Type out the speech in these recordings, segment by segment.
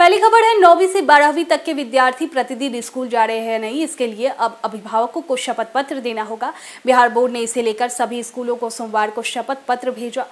पहली खबर है नौवीं से बारहवीं तक के विद्यार्थी प्रतिदिन स्कूल जा रहे हैं नहीं इसके लिए अब अभिभावकों को शपथ पत्र देना होगा बिहार बोर्ड ने इसे लेकर सभी स्कूलों को सोमवार को शपथ पत्र भेजा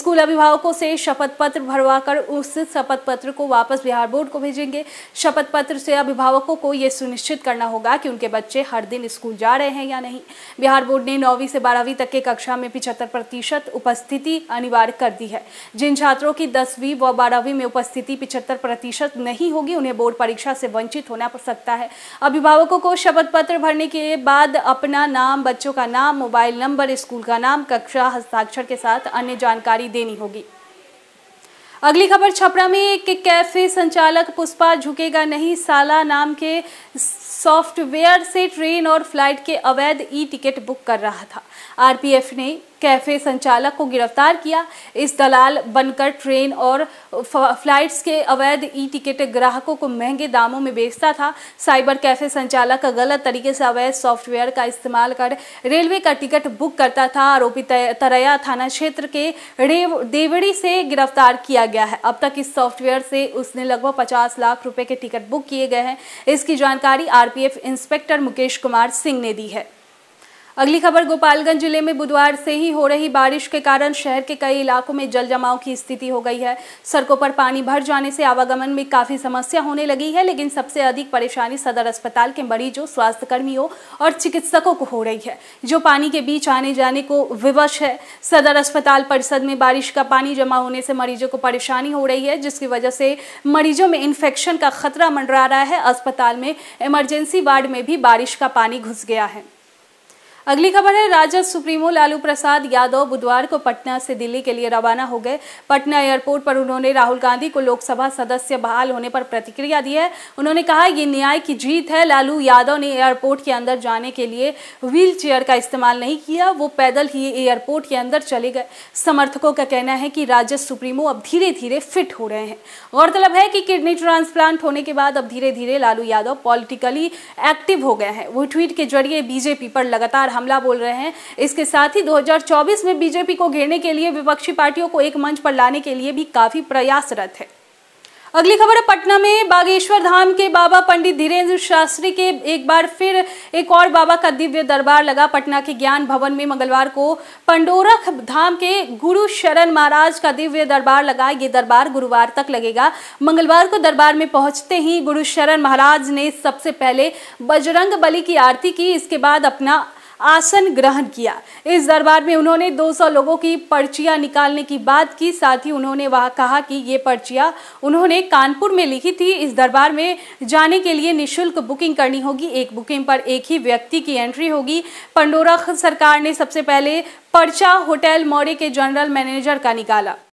स्कूल अभिभावकों से शपथ पत्र भरवा कर उस शपथ पत्र को वापस बिहार बोर्ड को भेजेंगे शपथ पत्र से अभिभावकों को यह सुनिश्चित करना होगा कि उनके बच्चे हर दिन स्कूल जा रहे हैं या नहीं बिहार बोर्ड ने नौवीं से बारहवीं तक के कक्षा में पिछहत्तर प्रतिशत उपस्थिति अनिवार्य कर दी है जिन छात्रों की दसवीं व बारहवीं में उपस्थिति पिछहत्तर प्रतिशत नहीं होगी उन्हें बोर्ड परीक्षा से वंचित होना पड़ सकता है अभिभावकों को शपथ पत्र भरने के बाद अपना नाम बच्चों का नाम मोबाइल नंबर स्कूल का नाम कक्षा हस्ताक्षर के साथ अन्य जानकारी देनी होगी अगली खबर छपरा में एक कैफे संचालक पुष्पा झुकेगा नहीं साला नाम के सॉफ्टवेयर से ट्रेन और फ्लाइट के अवैध ई टिकट बुक कर रहा था आरपीएफ ने कैफे संचालक को गिरफ्तार किया इस दलाल बनकर ट्रेन और फ्लाइट्स के अवैध ई टिकट ग्राहकों को महंगे दामों में बेचता था साइबर कैफे संचालक गलत तरीके से अवैध सॉफ्टवेयर का इस्तेमाल कर रेलवे का टिकट बुक करता था आरोपी तरया थाना क्षेत्र के देवड़ी से गिरफ्तार किया गया है अब तक इस सॉफ्टवेयर से उसने लगभग पचास लाख रुपये के टिकट बुक किए गए हैं इसकी जानकारी आर इंस्पेक्टर मुकेश कुमार सिंह ने दी है अगली खबर गोपालगंज जिले में बुधवार से ही हो रही बारिश के कारण शहर के कई इलाकों में जल जमाव की स्थिति हो गई है सड़कों पर पानी भर जाने से आवागमन में काफी समस्या होने लगी है लेकिन सबसे अधिक परेशानी सदर अस्पताल के मरीजों स्वास्थ्यकर्मियों और चिकित्सकों को हो रही है जो पानी के बीच आने जाने को विवश है सदर अस्पताल परिसर में बारिश का पानी जमा होने से मरीजों को परेशानी हो रही है जिसकी वजह से मरीजों में इन्फेक्शन का खतरा मंडरा रहा है अस्पताल में इमरजेंसी वार्ड में भी बारिश का पानी घुस गया है अगली खबर है राजद सुप्रीमो लालू प्रसाद यादव बुधवार को पटना से दिल्ली के लिए रवाना हो गए पटना एयरपोर्ट पर उन्होंने राहुल गांधी को लोकसभा सदस्य बहाल होने पर प्रतिक्रिया दी है उन्होंने कहा ये न्याय की जीत है लालू यादव ने एयरपोर्ट के अंदर जाने के लिए व्हील का इस्तेमाल नहीं किया वो पैदल ही एयरपोर्ट के अंदर चले गए समर्थकों का कहना है कि राजद सुप्रीमो अब धीरे धीरे फिट हो रहे हैं गौरतलब है कि किडनी ट्रांसप्लांट होने के बाद अब धीरे धीरे लालू यादव पॉलिटिकली एक्टिव हो गए हैं वो ट्वीट के जरिए बीजेपी पर लगातार हमला बोल रहे हैं इसके साथ ही 2024 में बीजेपी को घेरने के लिए विपक्षी पार्टियों को एक मंच पर लाने के लिए भी काफी प्रयासरत है अगली खबर है पटना में बागेश्वर धाम के बाबा पंडित धीरेन्द्र शास्त्री के एक बार फिर एक और बाबा का दिव्य दरबार लगा पटना के ज्ञान भवन में मंगलवार को पंडोरख धाम के गुरु शरण महाराज का दिव्य दरबार लगा ये दरबार गुरुवार तक लगेगा मंगलवार को दरबार में पहुंचते ही गुरु शरण महाराज ने सबसे पहले बजरंग बली की आरती की इसके बाद अपना आसन ग्रहण किया इस दरबार में उन्होंने 200 लोगों की पर्चियां निकालने की बात की साथ ही उन्होंने वह कहा कि ये पर्चियां उन्होंने कानपुर में लिखी थी इस दरबार में जाने के लिए निःशुल्क बुकिंग करनी होगी एक बुकिंग पर एक ही व्यक्ति की एंट्री होगी पंडोरा सरकार ने सबसे पहले पर्चा होटल मौर्य के जनरल मैनेजर का निकाला